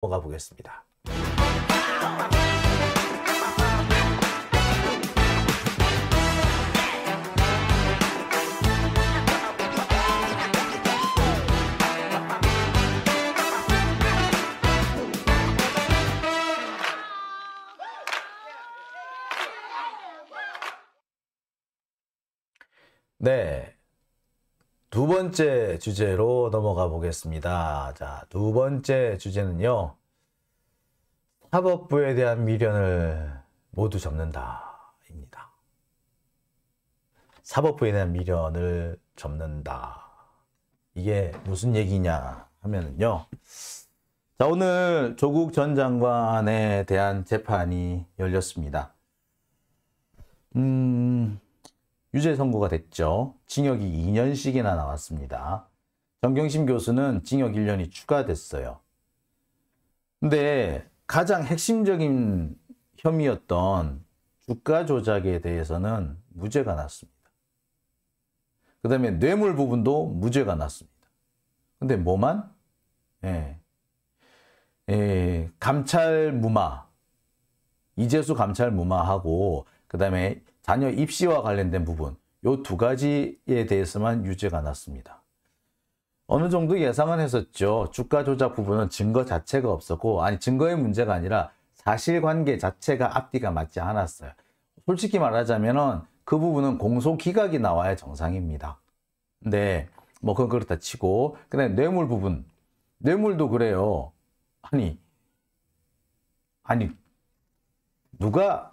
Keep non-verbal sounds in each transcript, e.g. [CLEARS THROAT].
넘어가 보겠습니다. 네. 두 번째 주제로 넘어가 보겠습니다. 자, 두 번째 주제는요. 사법부에 대한 미련을 모두 접는다. 입니다. 사법부에 대한 미련을 접는다. 이게 무슨 얘기냐 하면은요. 자, 오늘 조국 전 장관에 대한 재판이 열렸습니다. 음, 유죄 선고가 됐죠. 징역이 2년씩이나 나왔습니다. 정경심 교수는 징역 1년이 추가됐어요. 근데 가장 핵심적인 혐의였던 주가 조작에 대해서는 무죄가 났습니다. 그 다음에 뇌물 부분도 무죄가 났습니다. 근데 뭐만? 예. 예 감찰 무마, 이재수 감찰 무마하고 그 다음에 자녀 입시와 관련된 부분 요 두 가지에 대해서만 유죄가 났습니다. 어느 정도 예상은 했었죠. 주가 조작 부분은 증거 자체가 없었고 아니 증거의 문제가 아니라 사실관계 자체가 앞뒤가 맞지 않았어요. 솔직히 말하자면 그 부분은 공소기각이 나와야 정상입니다. 네, 뭐 그건 그렇다 치고 그다 뇌물 부분 뇌물도 그래요. 아니 아니 누가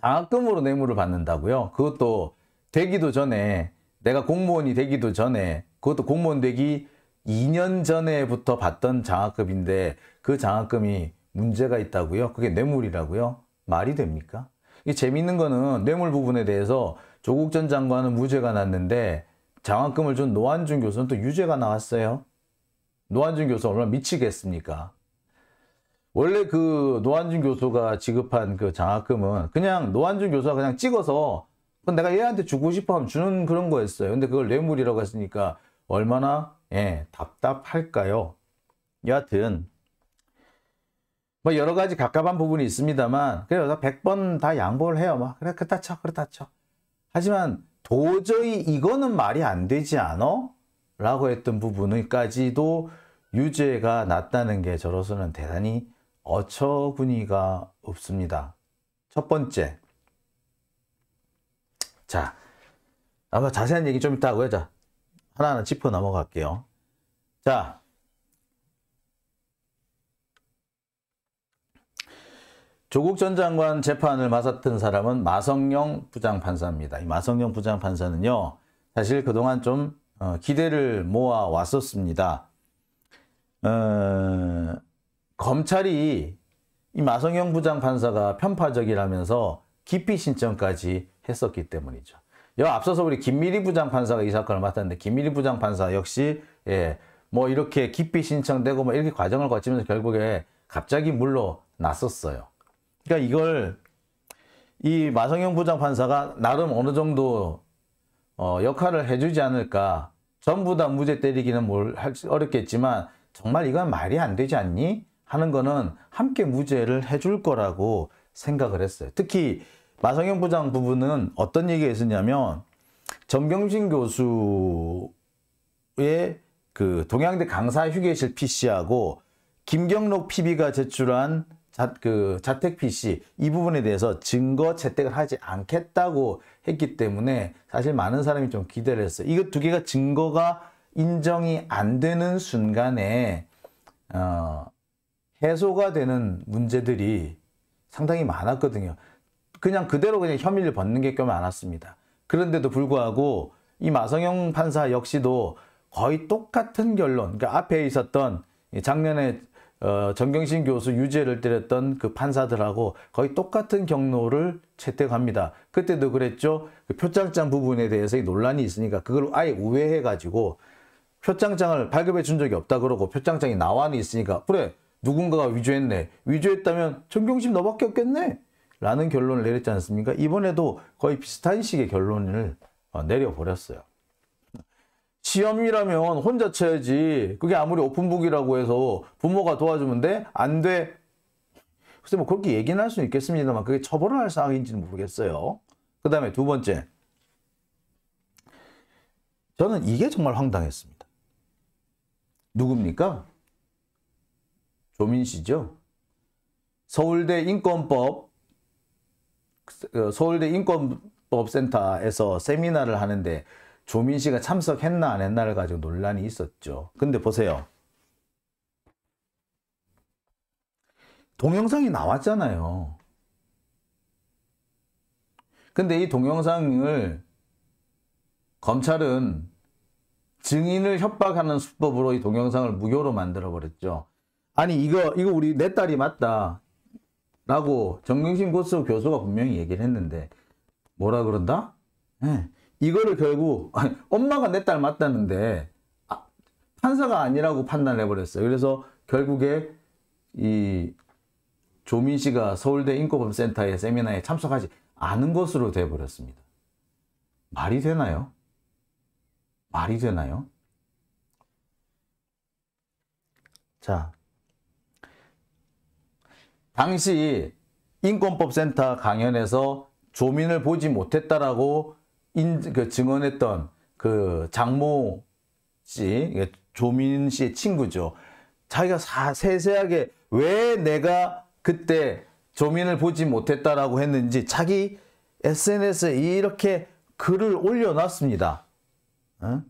장학금으로 뇌물을 받는다고요? 그것도 되기도 전에 내가 공무원이 되기도 전에 그것도 공무원 되기 2년 전에부터 받던 장학금인데 그 장학금이 문제가 있다고요? 그게 뇌물이라고요? 말이 됩니까? 이 재밌는 거는 뇌물 부분에 대해서 조국 전 장관은 무죄가 났는데 장학금을 준 노한준 교수는 또 유죄가 나왔어요. 노한준 교수 얼마나 미치겠습니까? 원래 그 노한준 교수가 지급한 그 장학금은 그냥 노한준 교수가 그냥 찍어서 그 내가 얘한테 주고 싶어 하면 주는 그런 거였어요. 근데 그걸 뇌물이라고 했으니까 얼마나 예, 답답할까요? 여하튼 뭐 여러 가지 갑갑한 부분이 있습니다만 그래서 100번 다 양보를 해요. 막 뭐 그래 그렇다 쳐 그렇다 쳐. 하지만 도저히 이거는 말이 안 되지 않아 라고 했던 부분까지도 유죄가 났다는 게 저로서는 대단히 어처구니가 없습니다. 첫 번째. 자, 아마 자세한 얘기 좀 이따 고요 자, 하나하나 짚어 넘어갈게요. 자, 조국 전 장관 재판을 맞았던 사람은 마성영 부장판사입니다. 이 마성영 부장판사는요, 사실 그동안 좀 어, 기대를 모아 왔었습니다. 어, 검찰이 이 마성영 부장 판사가 편파적이라면서 기피 신청까지 했었기 때문이죠. 여 앞서서 우리 김미리 부장 판사가 이 사건을 맡았는데 김미리 부장 판사 역시 예, 뭐 이렇게 기피 신청되고 뭐 이렇게 과정을 거치면서 결국에 갑자기 물로 났었어요. 그러니까 이걸 이 마성영 부장 판사가 나름 어느 정도 어, 역할을 해주지 않을까 전부 다 무죄 때리기는 뭘 어렵겠지만 정말 이건 말이 안 되지 않니? 하는 거는 함께 무죄를 해줄 거라고 생각을 했어요. 특히 마성현 부장 부부는 어떤 얘기가 있었냐면 정경진 교수의 그 동양대 강사 휴게실 PC하고 김경록 PB가 제출한 자, 그 자택 PC 이 부분에 대해서 증거 채택을 하지 않겠다고 했기 때문에 사실 많은 사람이 좀 기대를 했어요. 이거 두 개가 증거가 인정이 안 되는 순간에 어, 해소가 되는 문제들이 상당히 많았거든요. 그냥 그대로 그냥 혐의를 벗는 게 꽤 많았습니다. 그런데도 불구하고 이 마성형 판사 역시도 거의 똑같은 결론, 그러니까 앞에 있었던 작년에 어, 정경신 교수 유죄를 때렸던 그 판사들하고 거의 똑같은 경로를 채택합니다. 그때도 그랬죠. 그 표창장 부분에 대해서 논란이 있으니까 그걸 아예 우회해가지고 표창장을 발급해 준 적이 없다 그러고 표창장이 나와 는 있으니까 그래 누군가가 위조했네. 위조했다면 정경심 너밖에 없겠네. 라는 결론을 내렸지 않습니까? 이번에도 거의 비슷한 식의 결론을 어, 내려버렸어요. 시험이라면 혼자 쳐야지. 그게 아무리 오픈북이라고 해서 부모가 도와주면 돼? 안 돼. 글쎄 뭐 그렇게 얘기는 할 수 있겠습니다만 그게 처벌을 할 사항인지는 모르겠어요. 그 다음에 두 번째. 저는 이게 정말 황당했습니다. 누굽니까? 조민 씨죠. 서울대 인권법 그, 서울대 인권법센터에서 세미나를 하는데 조민 씨가 참석했나 안 했나를 가지고 논란이 있었죠. 근데 보세요. 동영상이 나왔잖아요. 근데 이 동영상을 검찰은 증인을 협박하는 수법으로 이 동영상을 무효로 만들어 버렸죠. 아니 이거 이거 우리 내 딸이 맞다 라고 정경심 고스 교수가 분명히 얘기를 했는데 뭐라 그런다? 네. 이거를 결국 [LAUGHS] 아니, 엄마가 내 딸 맞다는데 아, 판사가 아니라고 판단해 버렸어요. 그래서 결국에 이 조민 씨가 서울대 인권범센터의 세미나에 참석하지 않은 것으로 돼 버렸습니다. 말이 되나요? 말이 되나요? 자, 당시 인권법센터 강연에서 조민을 보지 못했다라고 인, 그 증언했던 그 장모 씨, 조민 씨의 친구죠. 자기가 사, 세세하게 왜 내가 그때 조민을 보지 못했다라고 했는지 자기 SNS에 이렇게 글을 올려놨습니다. 응?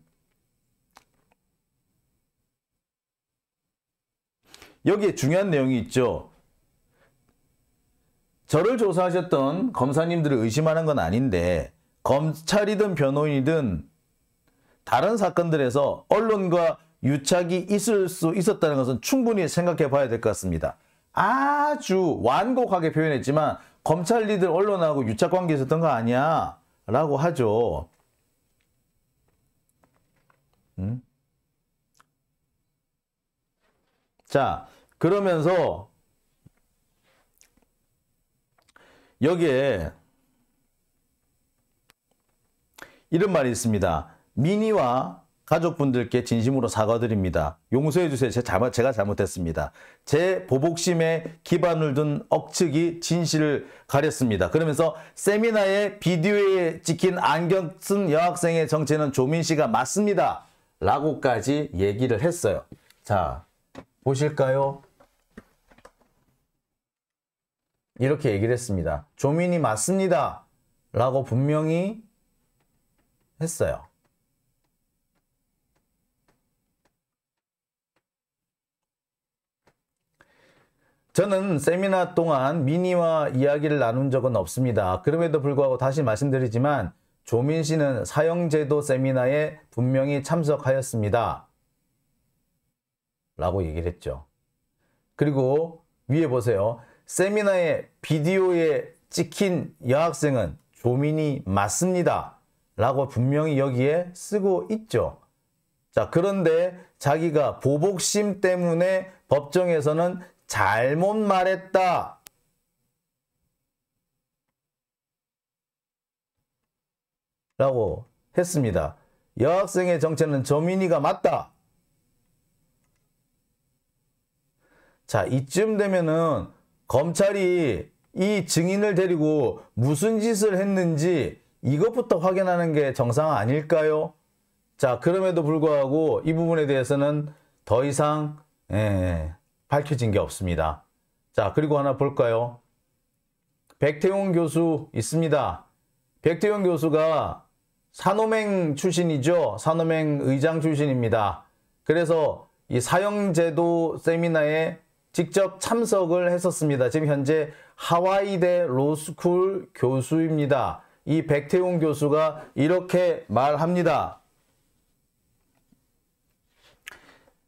여기에 중요한 내용이 있죠. 저를 조사하셨던 검사님들을 의심하는 건 아닌데 검찰이든 변호인이든 다른 사건들에서 언론과 유착이 있을 수 있었다는 것은 충분히 생각해 봐야 될 것 같습니다. 아주 완곡하게 표현했지만 검찰 리들 언론하고 유착 관계 있었던 거 아니야? 라고 하죠. 음? 자, 그러면서 여기에 이런 말이 있습니다. 미니와 가족분들께 진심으로 사과드립니다. 용서해 주세요. 제 잘못, 제가 잘못했습니다. 제 보복심에 기반을 둔 억측이 진실을 가렸습니다. 그러면서 세미나에 비디오에 찍힌 안경 쓴 여학생의 정체는 조민 씨가 맞습니다. 라고까지 얘기를 했어요. 자, 보실까요? 이렇게 얘기를 했습니다. 조민이 맞습니다. 라고 분명히 했어요. 저는 세미나 동안 미니와 이야기를 나눈 적은 없습니다. 그럼에도 불구하고 다시 말씀드리지만 조민 씨는 사형제도 세미나에 분명히 참석하였습니다. 라고 얘기를 했죠. 그리고 위에 보세요. 세미나의 비디오에 찍힌 여학생은 조민이 맞습니다. 라고 분명히 여기에 쓰고 있죠. 자, 그런데 자기가 보복심 때문에 법정에서는 잘못 말했다. 라고 했습니다. 여학생의 정체는 저민이가 맞다. 자, 이쯤 되면은 검찰이 이 증인을 데리고 무슨 짓을 했는지 이것부터 확인하는 게 정상 아닐까요? 자 그럼에도 불구하고 이 부분에 대해서는 더 이상 예, 밝혀진 게 없습니다. 자 그리고 하나 볼까요? 백태용 교수 있습니다. 백태용 교수가 산호맹 출신이죠. 산호맹 의장 출신입니다. 그래서 이 사형제도 세미나에 직접 참석을 했었습니다. 지금 현재 하와이대 로스쿨 교수입니다. 이 백태용 교수가 이렇게 말합니다.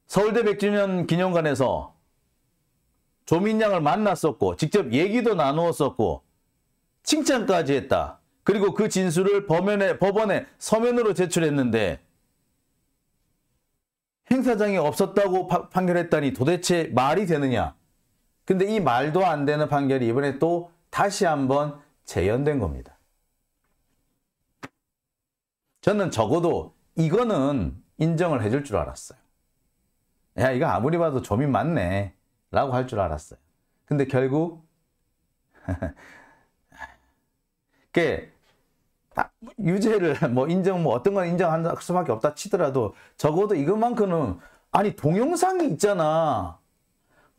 서울대 100주년 기념관에서 조민양을 만났었고 직접 얘기도 나누었었고 칭찬까지 했다. 그리고 그 진술을 법원에, 법원에 서면으로 제출했는데 행사장이 없었다고 파, 판결했다니 도대체 말이 되느냐. 근데 이 말도 안 되는 판결이 이번에 또 다시 한번 재연된 겁니다. 저는 적어도 이거는 인정을 해줄 줄 알았어요. 야 이거 아무리 봐도 조민 맞네 라고 할 줄 알았어요. 근데 결국 [LAUGHS] 유죄를 [LAUGHS] 뭐 인정 뭐 어떤 건 인정할 수밖에 없다 치더라도 적어도 이것만큼은 아니 동영상이 있잖아.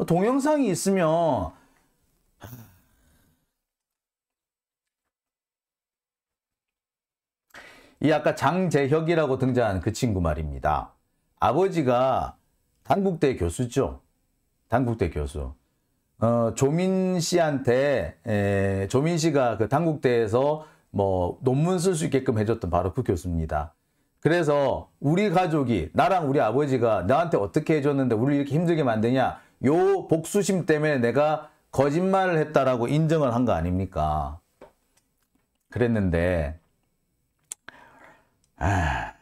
동영상이 있으면 이 아까 장재혁이라고 등장한 그 친구 말입니다. 아버지가 단국대 교수죠. 단국대 교수. 어, 조민 씨한테 에, 조민 씨가 그 단국대에서 뭐 논문 쓸 수 있게끔 해줬던 바로 그 교수입니다. 그래서 우리 가족이 나랑 우리 아버지가 나한테 어떻게 해줬는데 우리 이렇게 힘들게 만드냐 요 복수심 때문에 내가 거짓말을 했다라고 인정을 한 거 아닙니까? 그랬는데 아...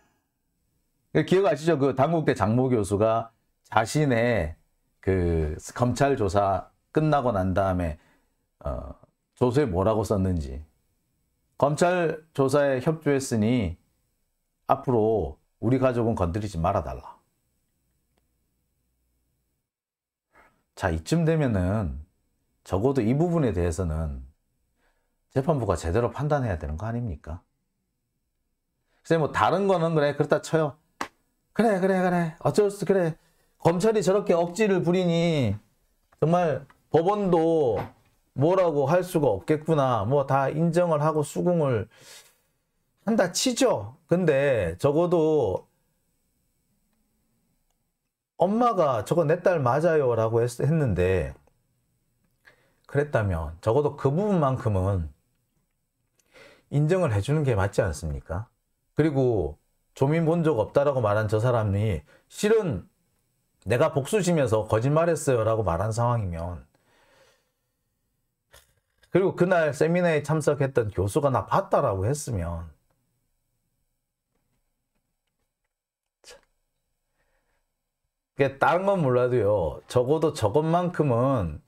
기억하시죠그 당국대 장모 교수가 자신의 그 검찰 조사 끝나고 난 다음에 어, 조서에 뭐라고 썼는지 검찰 조사에 협조했으니 앞으로 우리 가족은 건드리지 말아달라. 자, 이쯤 되면은 적어도 이 부분에 대해서는 재판부가 제대로 판단해야 되는 거 아닙니까? 글쎄 뭐 다른 거는 그래 그렇다 쳐요. 그래 그래 그래 어쩔 수 그래 검찰이 저렇게 억지를 부리니 정말 법원도 뭐라고 할 수가 없겠구나. 뭐 다 인정을 하고 수긍을 한다 치죠. 근데 적어도 엄마가 저거 내 딸 맞아요 라고 했, 했는데 그랬다면 적어도 그 부분만큼은 인정을 해주는 게 맞지 않습니까? 그리고 조민 본 적 없다라고 말한 저 사람이 실은 내가 복수심에서 거짓말했어요 라고 말한 상황이면 그리고 그날 세미나에 참석했던 교수가 나 봤다라고 했으면 다른 건 몰라도요. 적어도 저것만큼은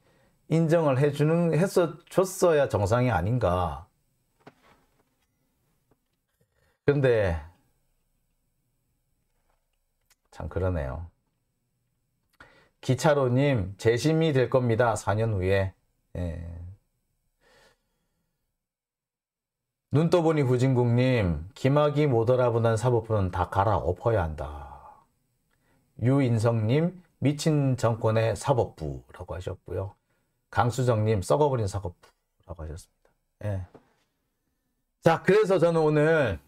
인정을 해주는 했어 줬어야 정상이 아닌가. 근데 참 그러네요. 기차로님 재심이 될 겁니다. 4년 후에. 예. 눈 떠보니 후진국님 기막이 못 알아보는 사법부는 다 갈아엎어야 한다. 유인성님, 미친 정권의 사법부라고 하셨고요. 강수정님, 썩어버린 사법부라고 하셨습니다. 예. 자, 그래서 저는 오늘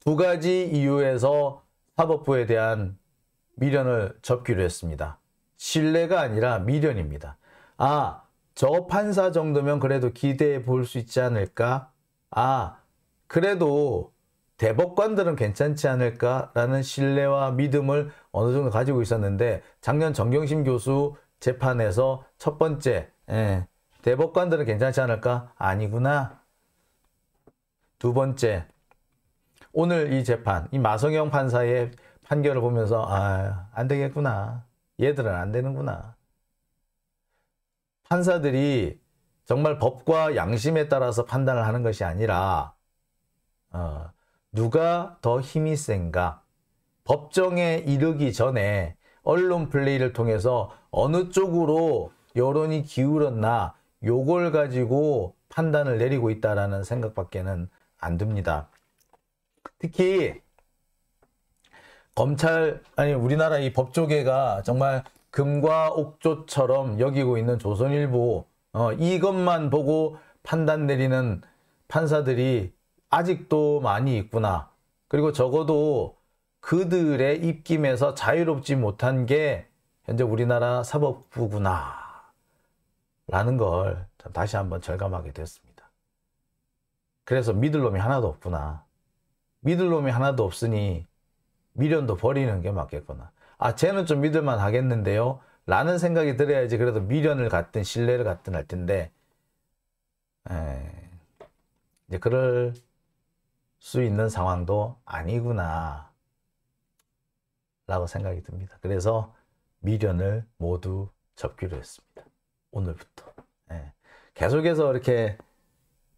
두 가지 이유에서 사법부에 대한 미련을 접기로 했습니다. 신뢰가 아니라 미련입니다. 아, 저 판사 정도면 그래도 기대해 볼 수 있지 않을까? 아, 그래도 대법관들은 괜찮지 않을까라는 신뢰와 믿음을 어느 정도 가지고 있었는데 작년 정경심 교수 재판에서 첫 번째 예, 대법관들은 괜찮지 않을까? 아니구나. 두 번째 오늘 이 재판 이 마성영 판사의 판결을 보면서 아, 안 되겠구나. 얘들은 안 되는구나. 판사들이 정말 법과 양심에 따라서 판단을 하는 것이 아니라 어, 누가 더 힘이 센가 법정에 이르기 전에 언론 플레이를 통해서 어느 쪽으로 여론이 기울었나 요걸 가지고 판단을 내리고 있다라는 생각밖에는 안 듭니다. 특히 검찰 아니 우리나라 이 법조계가 정말 금과 옥조처럼 여기고 있는 조선일보 어, 이것만 보고 판단 내리는 판사들이 아직도 많이 있구나. 그리고 적어도 그들의 입김에서 자유롭지 못한 게 현재 우리나라 사법부구나. 라는 걸 다시 한번 절감하게 됐습니다. 그래서 믿을 놈이 하나도 없구나. 믿을 놈이 하나도 없으니 미련도 버리는 게 맞겠구나. 아, 쟤는 좀 믿을만 하겠는데요. 라는 생각이 들어야지 그래도 미련을 갖든 신뢰를 갖든 할 텐데 에, 예. 이제 그럴 수 있는 상황도 아니구나 라고 생각이 듭니다. 그래서 미련을 모두 접기로 했습니다. 오늘부터. 예. 계속해서 이렇게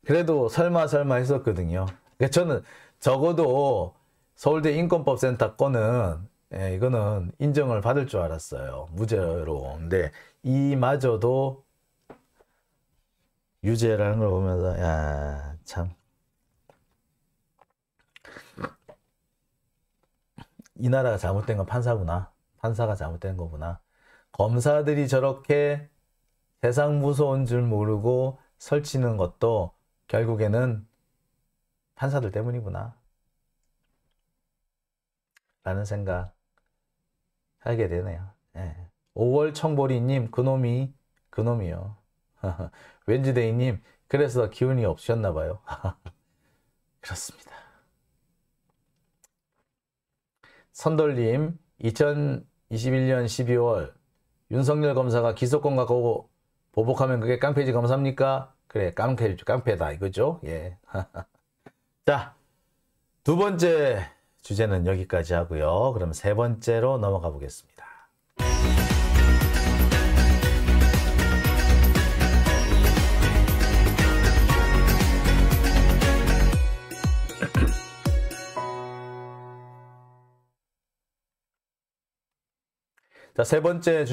그래도 설마 설마 했었거든요. 그러니까 저는 적어도 서울대 인권법센터 건은 예, 이거는 인정을 받을 줄 알았어요. 무죄로. 근데 이마저도 유죄라는 걸 보면서 야, 참. 이 나라가 잘못된 건 판사구나. 판사가 잘못된 거구나. 검사들이 저렇게 세상 무서운 줄 모르고 설치는 것도 결국에는 판사들 때문이구나. 라는 생각 하게 되네요. 예. 5월 청보리님, 그놈이, 그놈이요. 왠지데이님, [LAUGHS] 그래서 기운이 없으셨나 봐요. [LAUGHS] 그렇습니다. 선돌님, 2021년 12월, 윤석열 검사가 기소권 갖고 보복하면 그게 깡패지 검사입니까? 그래, 깡패, 깡패다, 이거죠? 예. [LAUGHS] 자, 두 번째 주제는 여기까지 하고요. 그럼 세 번째로 넘어가 보겠습니다. [CLEARS THROAT] 자, 세 번째 주